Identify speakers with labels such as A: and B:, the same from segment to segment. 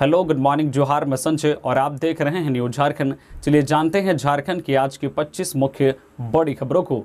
A: Hello good morning जोहार मैं संजय और आप देख रहे हैं न्यूज झारखंड चलिए जानते हैं झारखंड की आज की 25 मुख्य बड़ी खबरों को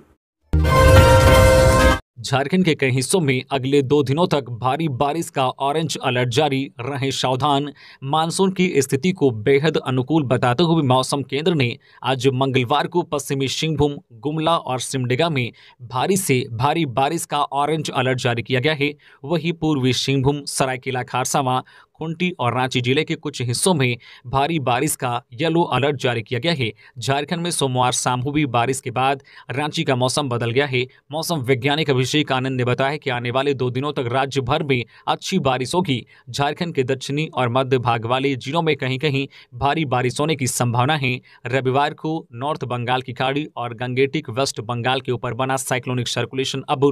A: झारखंड के कई हिस्सों में अगले दो दिनों तक भारी बारिश का ऑरेंज अलर्ट जारी रहे सावधान मानसून की स्थिति को बेहद अनुकूल बताते हुए मौसम केंद्र ने आज मंगलवार को पश्चिमी सिंहभूम गुमला और सिमडेगा में भारी से भारी बारिश का ऑरेंज अलर्ट जारी किया गया है वहीं पूर्वी सिंहभूम सरायकेला खारसावा खुंटी और रांची जिले के कुछ हिस्सों में भारी बारिश का येलो अलर्ट जारी किया गया है झारखंड में सोमवार शाम हुई बारिश के बाद रांची का मौसम बदल गया है मौसम वैज्ञानिक अभिषेक आनंद ने बताया कि आने वाले दो दिनों तक राज्य भर में अच्छी बारिश होगी झारखंड के दक्षिणी और मध्य भाग वाले जिलों में कहीं कहीं भारी बारिश होने की संभावना है रविवार को नॉर्थ बंगाल की खाड़ी और गंगेटिक वेस्ट बंगाल के ऊपर बना साइक्लोनिक सर्कुलेशन अब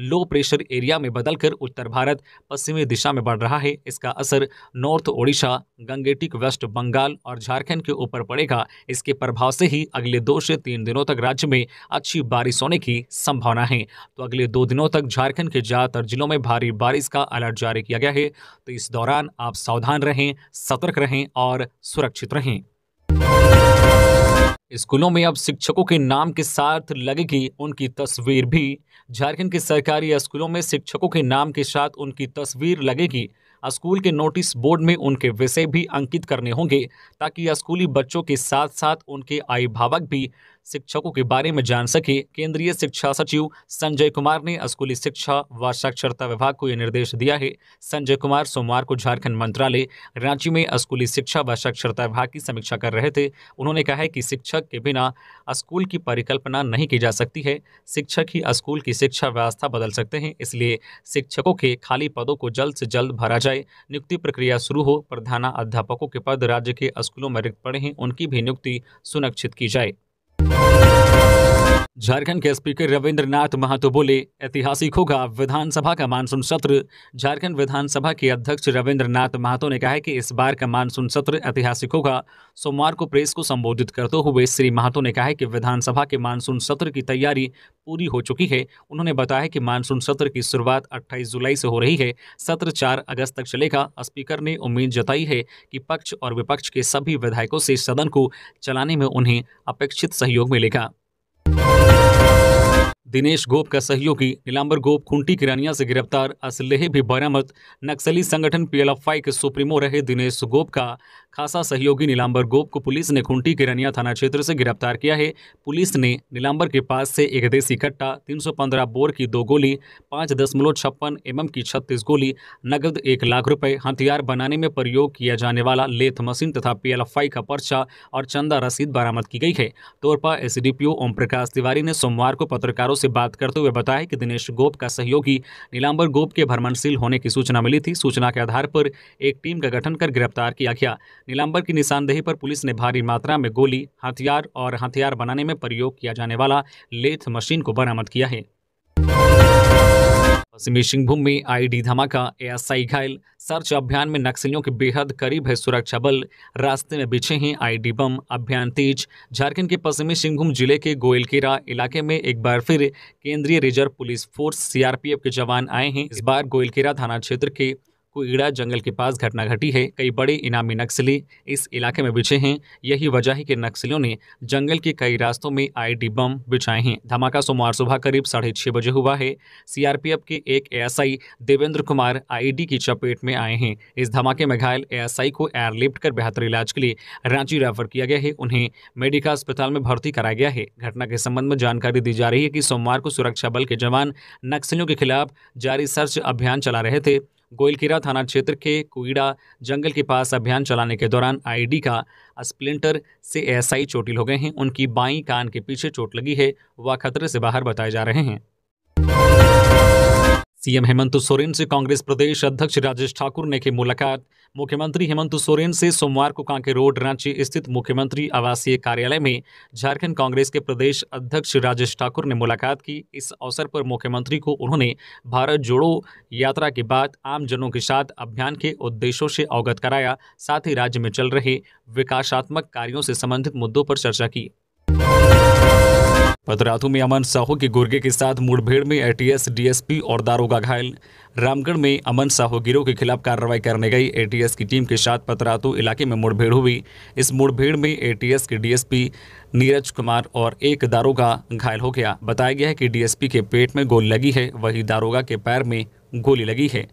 A: लो प्रेशर एरिया में बदलकर उत्तर भारत पश्चिमी दिशा में बढ़ रहा है इसका असर north Odisha Gangetic waste Bengal और झारखंड के ऊपर पड़ेगा इसके प्रभाव से ही अगले दो से तीन दिनों तक राज्य में अच्छी बारिश होने की संभावना है तो अगले दो दिनों तक झारखंड के ज़्यादातर जिलों में भारी बारिश का अलर्ट जारी किया गया है तो इस दौरान आप सावधान रहें सतर्क रहें और सुरक्षित रहें स्कूलों में अब शिक्षकों के नाम के साथ लगेगी उनकी तस्वीर भी झारखंड के सरकारी स्कूलों में शिक्षकों के नाम के साथ उनकी तस्वीर लगेगी स्कूल के नोटिस बोर्ड में उनके विषय भी अंकित करने होंगे ताकि स्कूली बच्चों के साथ साथ उनके अभिभावक भी शिक्षकों के बारे में जान सके केंद्रीय शिक्षा सचिव संजय कुमार ने स्कूली शिक्षा व साक्षरता विभाग को यह निर्देश दिया है संजय कुमार सोमवार को झारखंड मंत्रालय रांची में स्कूली शिक्षा व साक्षरता विभाग की समीक्षा कर रहे थे उन्होंने कहा है कि शिक्षक के बिना स्कूल की परिकल्पना नहीं की जा सकती है शिक्षक ही स्कूल की शिक्षा व्यवस्था बदल सकते हैं इसलिए शिक्षकों के खाली पदों को जल्द से जल्द भरा जाए नियुक्ति प्रक्रिया शुरू हो प्रधानाध्यापकों के पद राज्य के स्कूलों में रिक्त पड़े हैं उनकी भी नियुक्ति सुनिश्चित की जाए झारखंड के स्पीकर रविंद्रनाथ महतो बोले ऐतिहासिक होगा विधानसभा का मानसून सत्र झारखंड विधानसभा के अध्यक्ष रविंद्रनाथ महतो ने कहा है कि इस बार का मानसून सत्र ऐतिहासिक होगा सोमवार को प्रेस को संबोधित करते हुए श्री महतो ने कहा है कि विधानसभा के मानसून सत्र की तैयारी पूरी हो चुकी है उन्होंने बताया कि मानसून सत्र की शुरुआत अट्ठाईस जुलाई से हो रही है सत्र चार अगस्त तक चलेगा स्पीकर ने उम्मीद जताई है कि पक्ष और विपक्ष के सभी विधायकों से सदन को चलाने में उन्हें अपेक्षित सहयोग मिलेगा दिनेश गोप का सहयोगी नीलाम्बर गोप खूंटी किरानिया से गिरफ्तार असलहे भी बरामद नक्सली संगठन पीएलएफआई के सुप्रीमो रहे दिनेश गोप का खासा सहयोगी नीलांबर गोप को पुलिस ने खुंटी के रनिया थाना क्षेत्र से गिरफ्तार किया है पुलिस ने नीलांबर के पास से एक देसी कट्टा 315 बोर की दो गोली पाँच दशमलव छप्पन एम की छत्तीस गोली नगद एक लाख रुपए हथियार बनाने में प्रयोग किया जाने वाला लेथ मशीन तथा पी का पर्चा और चंदा रसीद बरामद की गई है तोरपा एस ओम प्रकाश तिवारी ने सोमवार को पत्रकारों से बात करते हुए बताया कि दिनेश गोप का सहयोगी नीलांबर गोप के भ्रमणशील होने की सूचना मिली थी सूचना के आधार पर एक टीम का गठन कर गिरफ्तार किया गया नीलांबर की निशानदेही पर पुलिस ने भारी मात्रा में गोली हथियार और हथियार बनाने में प्रयोग किया जाने वाला लेथ मशीन को बरामद किया है पश्चिमी सिंहभूम में आईडी धमाका एएसआई घायल सर्च अभियान में नक्सलियों के बेहद करीब है सुरक्षा बल रास्ते में बिछे हैं आईडी बम अभियान तेज झारखंड के पश्चिमी सिंहभूम जिले के गोयलकेरा इलाके में एक बार फिर केंद्रीय रिजर्व पुलिस फोर्स सीआरपीएफ के जवान आए हैं इस बार गोयलकेरा थाना क्षेत्र के कुईड़ा जंगल के पास घटना घटी है कई बड़े इनामी नक्सली इस इलाके में बिछे हैं यही वजह है कि नक्सलियों ने जंगल के कई रास्तों में आईडी बम बिछाए हैं धमाका सोमवार सुबह करीब साढ़े छः बजे हुआ है सीआरपीएफ के एक एएसआई देवेंद्र कुमार आईडी की चपेट में आए हैं इस धमाके में घायल ए को एयरलिफ्ट कर बेहतर इलाज के लिए रांची रेफर किया गया है उन्हें मेडिका अस्पताल में भर्ती कराया गया है घटना के संबंध में जानकारी दी जा रही है कि सोमवार को सुरक्षा बल के जवान नक्सलियों के खिलाफ जारी सर्च अभियान चला रहे थे गोयलखीरा थाना क्षेत्र के कुईड़ा जंगल के पास अभियान चलाने के दौरान आईडी का स्प्लिंटर से एसआई चोटिल हो गए हैं उनकी बाई कान के पीछे चोट लगी है वह खतरे से बाहर बताए जा रहे हैं सीएम हेमंत सोरेन से कांग्रेस प्रदेश अध्यक्ष राजेश ठाकुर ने की मुलाकात मुख्यमंत्री हेमंत सोरेन से सोमवार को कांके रोड रांची स्थित मुख्यमंत्री आवासीय कार्यालय में झारखंड कांग्रेस के प्रदेश अध्यक्ष राजेश ठाकुर ने मुलाकात की इस अवसर पर मुख्यमंत्री को उन्होंने भारत जोड़ो यात्रा के बाद आमजनों के साथ अभियान के उद्देश्यों से अवगत कराया साथ ही राज्य में चल रहे विकासात्मक कार्यों से संबंधित मुद्दों पर चर्चा की पतरातू में अमन साहू के गुर्गे के साथ मुठभेड़ में एटीएस डीएसपी और दारोगा घायल रामगढ़ में अमन साहू गिरोह के खिलाफ कार्रवाई करने गई एटीएस की टीम के साथ पतरातू इलाके में मुठभेड़ हुई इस मुठभेड़ में एटीएस के डीएसपी नीरज कुमार और एक दारोगा घायल हो गया बताया गया है कि डीएसपी के पेट में गोली लगी है वही दारोगा के पैर में गोली लगी है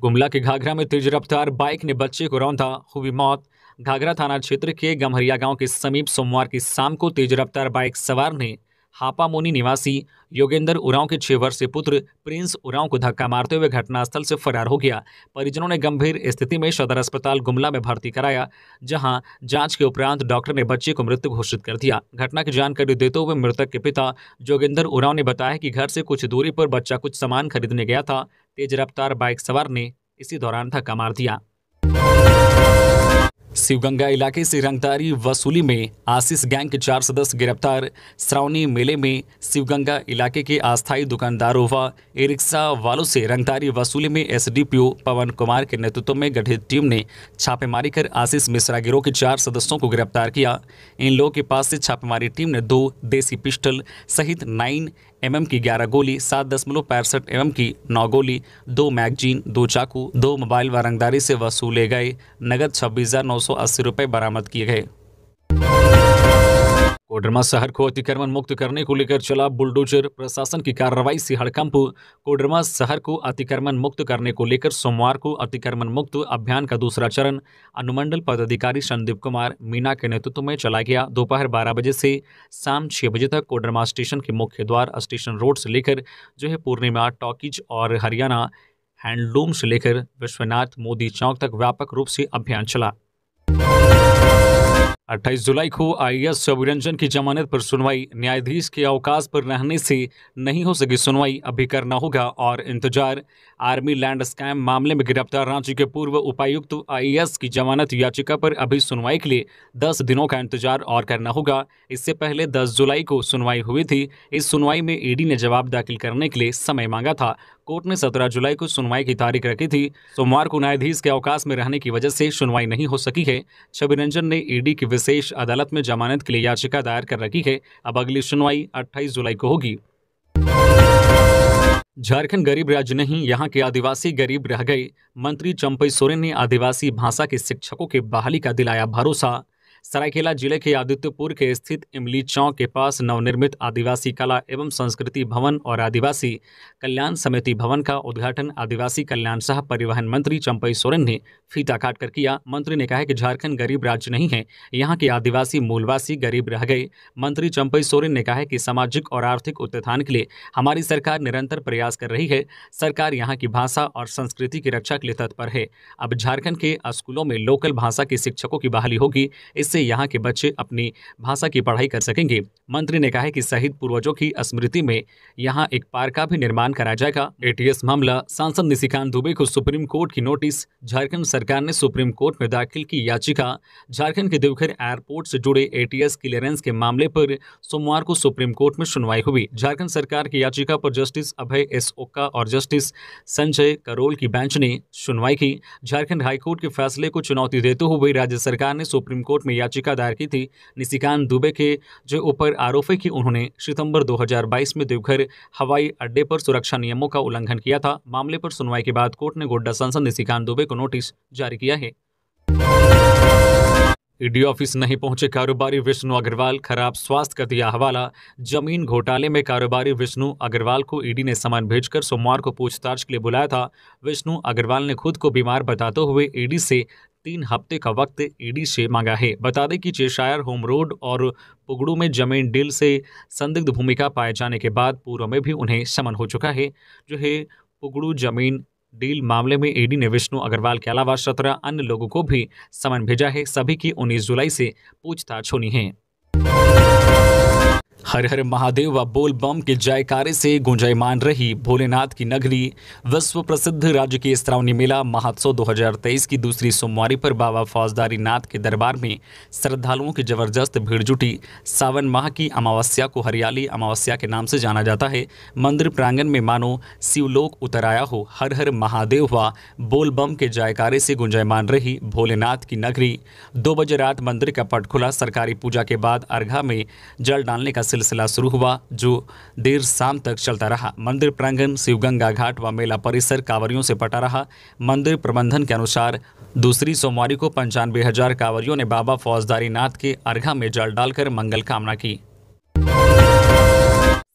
A: गुमला के घाघरा में तेज रफ्तार बाइक ने बच्चे को रौंदा हुई मौत घाघरा थाना क्षेत्र के गमहरिया गांव के समीप सोमवार की शाम को तेज रफ्तार बाइक सवार ने हापामोनी निवासी योगेंद्र उरांव के छह वर्षीय पुत्र प्रिंस उरांव को धक्का मारते हुए घटनास्थल से फरार हो गया परिजनों ने गंभीर स्थिति में सदर अस्पताल गुमला में भर्ती कराया जहां जांच के उपरांत डॉक्टर ने बच्चे को मृत घोषित कर दिया घटना की जानकारी देते हुए मृतक के पिता जोगेंद्र उरांव ने बताया कि घर से कुछ दूरी पर बच्चा कुछ सामान खरीदने गया था तेज रफ्तार बाइक सवार ने इसी दौरान धक्का मार दिया शिवगंगा इलाके से रंगदारी वसूली में आशीष गैंग के चार सदस्य गिरफ्तार श्रावणी मेले में शिवगंगा इलाके के अस्थायी दुकानदारों व रिक्शा वालों से रंगदारी वसूली में एसडीपीओ पवन कुमार के नेतृत्व में गठित टीम ने छापेमारी कर आशीष मिश्रा गिरोह के चार सदस्यों को गिरफ्तार किया इन लोगों के पास से छापेमारी टीम ने दो देसी पिस्टल सहित नाइन एमएम की 11 गोली सात दशमलव पैंसठ एम की 9 गोली दो मैगजीन दो चाकू दो मोबाइल व रंगदारी से वसूले गए नगद छब्बीस हज़ार नौ सौ अस्सी रुपये बरामद किए गए कोडरमा शहर को अतिक्रमण मुक्त करने को लेकर चला बुलडोजर प्रशासन की कार्रवाई से हड़कंप कोडरमा शहर को अतिक्रमण मुक्त करने को लेकर सोमवार को अतिक्रमण मुक्त अभियान का दूसरा चरण अनुमंडल पदाधिकारी संदीप कुमार मीना के नेतृत्व में चला गया दोपहर बारह बजे से शाम 6 बजे तक कोडरमा स्टेशन के मुख्य द्वार स्टेशन रोड से लेकर जो है पूर्णिमा टॉकीज और हरियाणा हैंडलूम से लेकर विश्वनाथ मोदी चौक तक व्यापक रूप से अभियान चला 28 जुलाई को आईएएस अभिरंजन की जमानत पर सुनवाई न्यायाधीश के अवकाश पर रहने से नहीं हो सकी सुनवाई अभी करना होगा और इंतजार आर्मी लैंड स्कैम मामले में गिरफ्तार रांची के पूर्व उपायुक्त आईएएस की जमानत याचिका पर अभी सुनवाई के लिए 10 दिनों का इंतजार और करना होगा इससे पहले 10 जुलाई को सुनवाई हुई थी इस सुनवाई में ईडी ने जवाब दाखिल करने के लिए समय मांगा था कोर्ट ने 17 जुलाई को सुनवाई की तारीख रखी थी सोमवार को न्यायाधीश के अवकाश में रहने की वजह से सुनवाई नहीं हो सकी है छवि रंजन ने ईडी की विशेष अदालत में जमानत के लिए याचिका दायर कर रखी है अब अगली सुनवाई अट्ठाईस जुलाई को होगी झारखंड गरीब राज्य नहीं यहाँ के आदिवासी गरीब रह गए मंत्री चंपई सोरेन ने आदिवासी भाषा के शिक्षकों के बहाली का दिलाया भरोसा सरायकेला जिले के आदित्यपुर के स्थित इमली चौक के पास नवनिर्मित आदिवासी कला एवं संस्कृति भवन और आदिवासी कल्याण समिति भवन का उद्घाटन आदिवासी कल्याण सह परिवहन मंत्री चंपई सोरेन ने फीता काट कर किया मंत्री ने कहा कि झारखंड गरीब राज्य नहीं है यहाँ के आदिवासी मूलवासी गरीब रह गए मंत्री चंपई सोरेन ने कहा है कि सामाजिक और आर्थिक उत्थान के लिए हमारी सरकार निरंतर प्रयास कर रही है सरकार यहाँ की भाषा और संस्कृति की रक्षा के लिए तत्पर है अब झारखंड के स्कूलों में लोकल भाषा के शिक्षकों की बहाली होगी इस जिससे यहाँ के बच्चे अपनी भाषा की पढ़ाई कर सकेंगे मंत्री ने कहा कि शहीद पूर्वजों की स्मृति में यहाँ एक पार्क का भी निर्माण कराया जाएगा एटीएस मामला सांसद निशिकांत दुबे को सुप्रीम कोर्ट की नोटिस झारखंड सरकार ने सुप्रीम कोर्ट में दाखिल की याचिका झारखंड के देवघर एयरपोर्ट से जुड़े एटीएस क्लियरेंस के मामले पर सोमवार को सुप्रीम कोर्ट में सुनवाई हुई झारखंड सरकार की याचिका पर जस्टिस अभय एस ओक्का और जस्टिस संजय करोल की बेंच ने सुनवाई की झारखंड हाईकोर्ट के फैसले को चुनौती देते हुए राज्य सरकार ने सुप्रीम कोर्ट में याचिका दायर की थी निशिकांत दुबे के जो ऊपर आरोप है कि उन्होंने सितंबर 2022 में देवघर हवाई अड्डे पर सुरक्षा नियमों का उल्लंघन किया था मामले पर सुनवाई के बाद कोर्ट ने गोड्डा सांसद निशिकांत दुबे को नोटिस जारी किया है ईडी ऑफिस नहीं पहुंचे कारोबारी विष्णु अग्रवाल खराब स्वास्थ्य का दिया हवाला जमीन घोटाले में कारोबारी विष्णु अग्रवाल को ईडी ने सामान भेजकर सोमवार को पूछताछ के लिए बुलाया था विष्णु अग्रवाल ने खुद को बीमार बताते हुए ईडी से तीन हफ्ते का वक्त ईडी से मांगा है बता दें कि चेशायर होम रोड और पुगड़ू में जमीन डील से संदिग्ध भूमिका पाए जाने के बाद पूर्व में भी उन्हें समन हो चुका है जो है पुगड़ू जमीन डील मामले में ईडी ने विष्णु अग्रवाल के अलावा सत्रह अन्य लोगों को भी समन भेजा है सभी की उन्नीस जुलाई से पूछताछ होनी है हर हर महादेव व बोल बम के जयकारे से गुंजायमान रही भोलेनाथ की नगरी विश्व प्रसिद्ध राज्य के श्रावणी मेला महोत्सव 2023 की दूसरी सोमवारी पर बाबा फौजदारी नाथ के दरबार में श्रद्धालुओं की जबरदस्त भीड़ जुटी सावन माह की अमावस्या को हरियाली अमावस्या के नाम से जाना जाता है मंदिर प्रांगण में मानो शिवलोक उतर आया हो हर हर महादेव व बोल बम के जयकारे से गुंजायमान रही भोलेनाथ की नगरी दो बजे रात मंदिर का पट खुला सरकारी पूजा के बाद अर्घा में जल डालने का सिलसिला सिलसिला शुरू हुआ जो देर शाम तक चलता रहा मंदिर प्रांगण शिवगंगा घाट व मेला परिसर कांवरियों से पटा रहा मंदिर प्रबंधन के अनुसार दूसरी सोमवारी को पंचानवे हजार कांवरियों ने बाबा फौजदारी नाथ के अर्घा में जल डालकर मंगल कामना की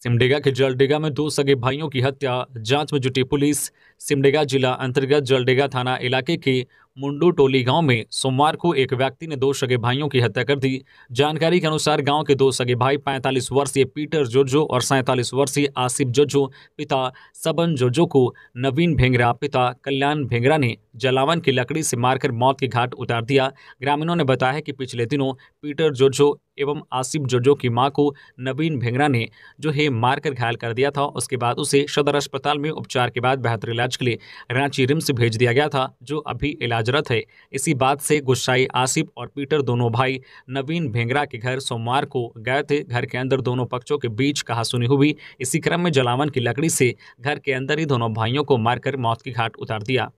A: सिमडेगा के जलडेगा में दो सगे भाइयों की हत्या जांच में जुटी पुलिस सिमडेगा जिला अंतर्गत जलडेगा थाना इलाके के मुंडू टोली गांव में सोमवार को एक व्यक्ति ने दो सगे भाइयों की हत्या कर दी जानकारी के अनुसार गांव के दो सगे भाई 45 वर्षीय पीटर जोजो और सैंतालीस वर्षीय आसिफ जोजो पिता सबन जोजो को नवीन भेंगरा पिता कल्याण भेंगरा ने जलावन की लकड़ी से मारकर मौत के घाट उतार दिया ग्रामीणों ने बताया कि पिछले दिनों पीटर जोजो एवं आसिफ जोजो की मां को नवीन भेंगरा ने जो है मारकर घायल कर दिया था उसके बाद उसे सदर अस्पताल में उपचार के बाद बेहतर इलाज के लिए रांची रिम्स भेज दिया गया था जो अभी इलाजरत है इसी बात से गुस्साई आसिफ और पीटर दोनों भाई नवीन भेंगरा के घर सोमवार को गए थे घर के अंदर दोनों पक्षों के बीच कहासुनी हुई इसी क्रम में जलावन की लकड़ी से घर के अंदर ही दोनों भाइयों को मारकर मौत की घाट उतार दिया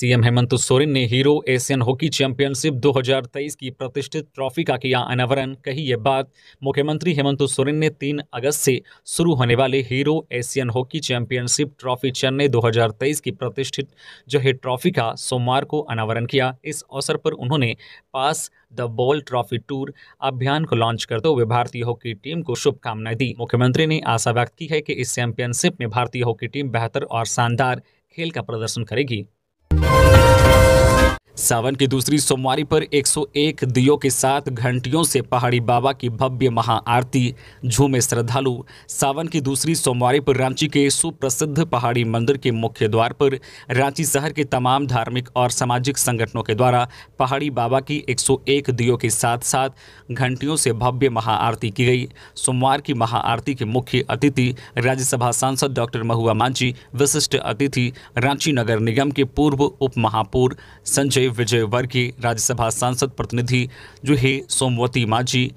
A: सीएम हेमंत सोरेन ने हीरो एशियन हॉकी चैंपियनशिप 2023 की प्रतिष्ठित ट्रॉफी का किया अनावरण कही ये बात मुख्यमंत्री हेमंत सोरेन ने 3 अगस्त से शुरू होने वाले hero Asian hockey championship trophy Chennai 2023 की प्रतिष्ठित जो है ट्रॉफी का सोमवार को अनावरण किया इस अवसर पर उन्होंने पास द बॉल ट्रॉफी टूर अभियान को लॉन्च करते हुए भारतीय हॉकी टीम को शुभकामनाएं दी मुख्यमंत्री ने आशा व्यक्त की है कि इस चैंपियनशिप में भारतीय हॉकी टीम बेहतर और शानदार खेल का प्रदर्शन करेगी Thank you. सावन की दूसरी सोमवारी पर 101 दियो के साथ घंटियों से पहाड़ी बाबा की भव्य महाआरती झूमे श्रद्धालु सावन की दूसरी सोमवारी पर रांची के सुप्रसिद्ध पहाड़ी मंदिर के मुख्य द्वार पर रांची शहर के तमाम धार्मिक और सामाजिक संगठनों के द्वारा पहाड़ी बाबा की 101 दियो के साथ साथ घंटियों से भव्य महाआरती की गई सोमवार की महाआरती के मुख्य अतिथि राज्यसभा सांसद डॉक्टर महुआ मांझी विशिष्ट अतिथि रांची नगर निगम के पूर्व उप महापौर संजय विजय वर्गीय राज्यसभा सांसद प्रतिनिधि जो है सोमवती माझी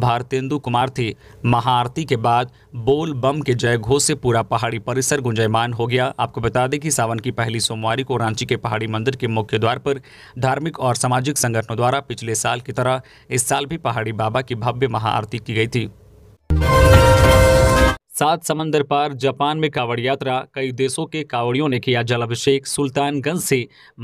A: भारतेंदु कुमार थे महाआरती के बाद बोल बम के जय घोष से पूरा पहाड़ी परिसर गुंजयमान हो गया आपको बता दें कि सावन की पहली सोमवारी को रांची के पहाड़ी मंदिर के मुख्य द्वार पर धार्मिक और सामाजिक संगठनों द्वारा पिछले साल की तरह इस साल भी पहाड़ी बाबा की भव्य महाआरती की गई थी सात समंदर पार जापान में कावड़ यात्रा कई देशों के कांवड़ियों ने किया जलाभिषेक सुल्तानगंज से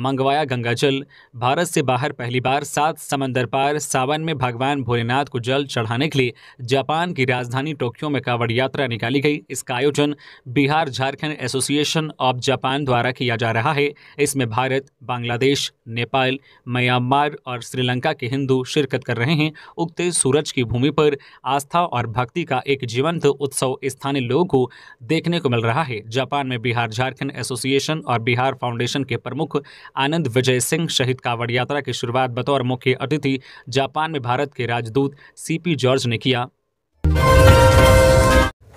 A: मंगवाया गंगा जल भारत से बाहर पहली बार सात समंदर पार सावन में भगवान भोलेनाथ को जल चढ़ाने के लिए जापान की राजधानी टोक्यो में कावड़ यात्रा निकाली गई इसका आयोजन Bihar Jharkhand association of Japan द्वारा किया जा रहा है इसमें भारत बांग्लादेश नेपाल म्यांमार और श्रीलंका के हिंदू शिरकत कर रहे हैं उगते सूरज की भूमि पर आस्था और भक्ति का एक जीवंत उत्सव स्थान स्थानीय लोगों को देखने को मिल रहा है जापान में बिहार झारखंड एसोसिएशन और बिहार फाउंडेशन के प्रमुख आनंद विजय सिंह शहीद कांवड़ यात्रा की शुरुआत बतौर मुख्य अतिथि जापान में भारत के राजदूत सीपी जॉर्ज ने किया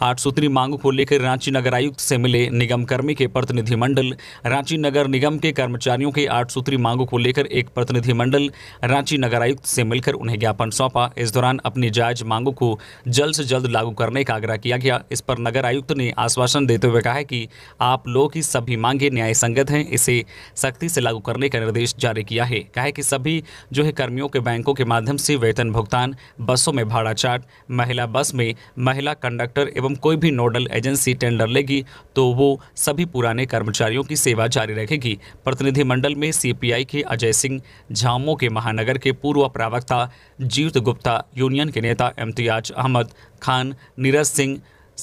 A: आठ सूत्री मांगों को लेकर रांची नगर आयुक्त से मिले निगम कर्मी के प्रतिनिधिमंडल रांची नगर निगम के कर्मचारियों के आठ सूत्री मांगों को लेकर एक प्रतिनिधिमंडल रांची नगर आयुक्त से मिलकर उन्हें ज्ञापन सौंपा इस दौरान अपनी जायज मांगों को जल्द से जल्द लागू करने का आग्रह किया गया इस पर नगर आयुक्त ने आश्वासन देते हुए कहा कि आप लोगों की सभी मांगे न्याय संगत हैं इसे सख्ती से लागू करने का निर्देश जारी किया है कहा कि सभी जो है कर्मियों के बैंकों के माध्यम से वेतन भुगतान बसों में भाड़ा चार्ट महिला बस में महिला कंडक्टर एवं एवं कोई भी नोडल एजेंसी टेंडर लेगी तो वो सभी पुराने कर्मचारियों की सेवा जारी रखेगी प्रतिनिधिमंडल में सीपीआई के अजय सिंह झामो के महानगर के पूर्व प्रवक्ता जीत गुप्ता यूनियन के नेता इम्तियाज अहमद खान नीरज सिंह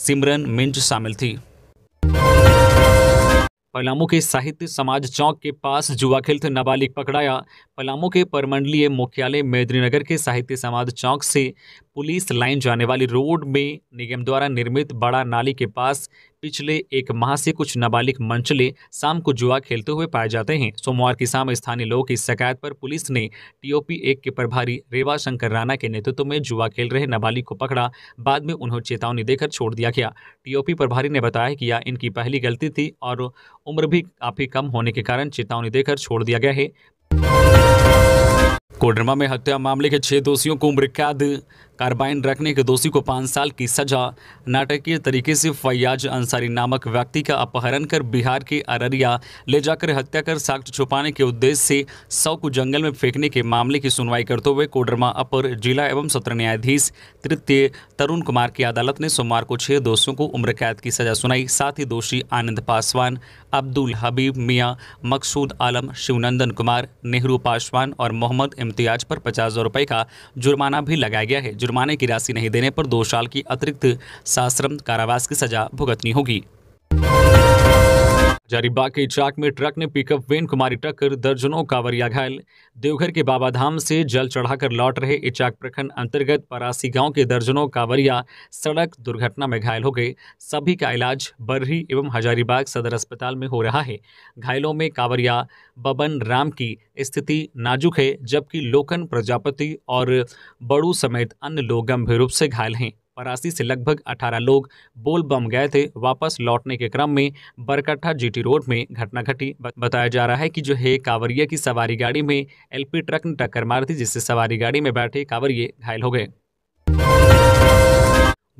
A: सिमरन मिंज शामिल थी पलामू के साहित्य समाज चौक के पास जुआ खेलते नाबालिग पकड़ाया पलामू के परमंडलीय मुख्यालय मैद्रीनगर के साहित्य समाज चौक से पुलिस लाइन जाने वाली रोड में निगम द्वारा निर्मित बड़ा नाली के पास पिछले एक माह से कुछ नाबालिग मंचले शाम को जुआ खेलते हुए पाए जाते हैं सोमवार की शाम स्थानीय लोगों की शिकायत पर पुलिस ने टीओपी एक के प्रभारी रेवा शंकर राणा के नेतृत्व में जुआ खेल रहे नाबालिग को पकड़ा बाद में उन्हें चेतावनी देकर छोड़ दिया गया टीओपी प्रभारी ने बताया कि यह इनकी पहली गलती थी और उम्र भी काफी कम होने के कारण चेतावनी देकर छोड़ दिया गया है कोडरमा में हत्या मामले के छह दोषियों को उम्र कैद कार्बाइन रखने के दोषी को पाँच साल की सजा नाटकीय तरीके से फैयाज अंसारी नामक व्यक्ति का अपहरण कर बिहार के अररिया ले जाकर हत्या कर साक्ष छुपाने के उद्देश्य से सौ को जंगल में फेंकने के मामले की सुनवाई करते हुए कोडरमा अपर जिला एवं सत्र न्यायाधीश तृतीय तरुण कुमार की अदालत ने सोमवार को छह दोषियों को उम्र कैद की सजा सुनाई साथ ही दोषी आनंद पासवान अब्दुल हबीब मियाँ मकसूद आलम शिवनंदन कुमार नेहरू पासवान और मोहम्मद इम्तियाज पर पचास हज़ार रुपये का जुर्माना भी लगाया गया है जुर्माने की राशि नहीं देने पर दो साल की अतिरिक्त सश्रम कारावास की सजा भुगतनी होगी हजारीबाग के इचाक में ट्रक ने पिकअप वैन को मारी टक्कर दर्जनों कांवरिया घायल देवघर के बाबाधाम से जल चढ़ाकर लौट रहे इचाक प्रखंड अंतर्गत परासी गांव के दर्जनों कांवरिया सड़क दुर्घटना में घायल हो गए सभी का इलाज बर्री एवं हजारीबाग सदर अस्पताल में हो रहा है घायलों में कांवरिया बबन राम की स्थिति नाजुक है जबकि लोकन प्रजापति और बड़ू समेत अन्य लोग गंभीर रूप से घायल हैं परासी से लगभग 18 लोग बोल बम गए थे वापस लौटने के क्रम में बरकट्ठा जीटी रोड में घटना घटी बताया जा रहा है कि जो है कांवरिया की सवारी गाड़ी में एलपी ट्रक ने टक्कर मार दी जिससे सवारी गाड़ी में बैठे कांवरिये घायल हो गए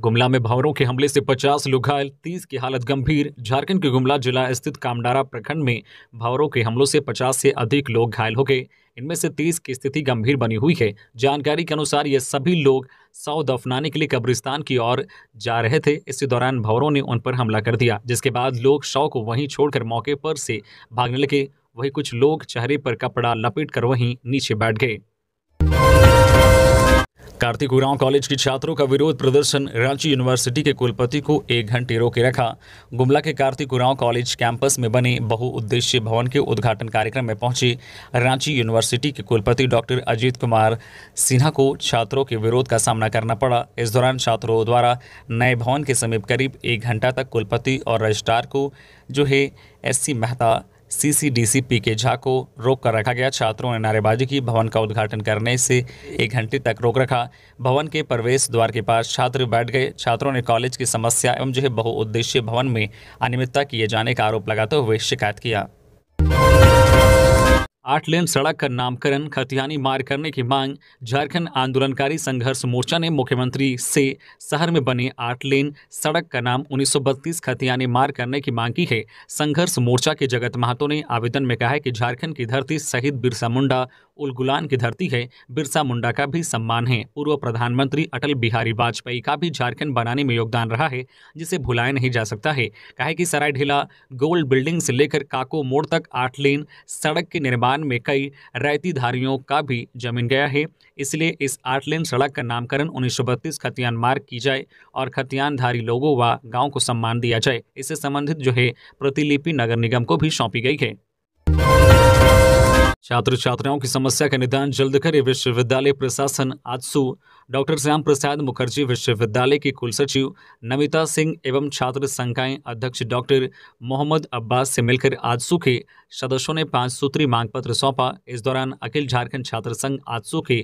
A: गुमला में भावरों के हमले से 50 लोग घायल तीस की हालत गंभीर झारखंड के गुमला जिला स्थित कामडारा प्रखंड में भावरों के हमलों से 50 से अधिक लोग घायल हो गए इनमें से 30 की स्थिति गंभीर बनी हुई है जानकारी के अनुसार ये सभी लोग शव दफनाने के लिए कब्रिस्तान की ओर जा रहे थे इसी दौरान भावरों ने उन पर हमला कर दिया जिसके बाद लोग शव को वहीं छोड़कर मौके पर से भागने लगे वहीं कुछ लोग चेहरे पर कपड़ा लपेट कर वहीं नीचे बैठ गए कार्तिक उरांव कॉलेज के छात्रों का विरोध प्रदर्शन रांची यूनिवर्सिटी के कुलपति को एक घंटे रोके रखा गुमला के कार्तिक उरांव कॉलेज कैंपस में बने बहुउद्देश्य भवन के उद्घाटन कार्यक्रम में पहुंचे रांची यूनिवर्सिटी के कुलपति डॉक्टर अजीत कुमार सिन्हा को छात्रों के विरोध का सामना करना पड़ा इस दौरान छात्रों द्वारा नए भवन के समीप करीब एक घंटा तक कुलपति और रजिस्ट्रार को जो है एस मेहता सी पी के झा को रोक कर रखा गया छात्रों ने नारेबाजी की भवन का उद्घाटन करने से एक घंटे तक रोक रखा भवन के प्रवेश द्वार के पास छात्र बैठ गए छात्रों ने कॉलेज की समस्या एवं जो है बहुउद्देश्य भवन में अनियमितता किए जाने का आरोप लगाते हुए शिकायत किया आठ लेन सड़क का नामकरण खतियानी मार करने की मांग झारखंड आंदोलनकारी संघर्ष मोर्चा ने मुख्यमंत्री से शहर में बने आठ लेन सड़क का नाम 1932 खतियानी मार करने की मांग की है संघर्ष मोर्चा के जगत महतो ने आवेदन में कहा है कि झारखंड की धरती शहीद बिरसा मुंडा उलगुलान की धरती है बिरसा मुंडा का भी सम्मान है पूर्व प्रधानमंत्री अटल बिहारी वाजपेयी का भी झारखंड बनाने में योगदान रहा है जिसे भुलाया नहीं जा सकता है कहे कि सरायढीला गोल्ड बिल्डिंग से लेकर काको मोड़ तक आठ लेन सड़क के निर्माण में कई रायतीधारियों का भी जमीन गया है इसलिए इस आठ लेन सड़क का नामकरण उन्नीस खतियान मार्ग की जाए और खतियानधारी लोगों व गाँव को सम्मान दिया जाए इससे संबंधित जो है प्रतिलिपि नगर निगम को भी सौंपी गई है छात्र छात्राओं की समस्या का निदान जल्द करे विश्वविद्यालय प्रशासन आजसू डॉक्टर श्याम प्रसाद मुखर्जी विश्वविद्यालय के कुल सचिव नमिता सिंह एवं छात्र संकाय अध्यक्ष डॉक्टर मोहम्मद अब्बास से मिलकर आजसू के सदस्यों ने पांच सूत्री मांग पत्र सौंपा इस दौरान अखिल झारखंड छात्र संघ आजसू के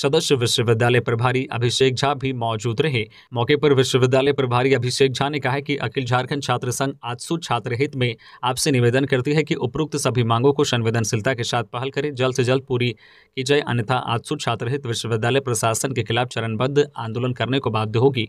A: सदस्य विश्वविद्यालय प्रभारी अभिषेक झा भी मौजूद रहे मौके पर विश्वविद्यालय प्रभारी अभिषेक झा ने कहा कि अखिल झारखंड छात्र संघ आजसू छात्र हित में आपसे निवेदन करती है कि उपरोक्त सभी मांगों को संवेदनशीलता के साथ पहल करें जल्द से जल्द पूरी की जाए अन्यथा आजसू छात्र हित विश्वविद्यालय प्रशासन के खिलाफ खिलाफ चरणबद्ध आंदोलन करने को बाध्य होगी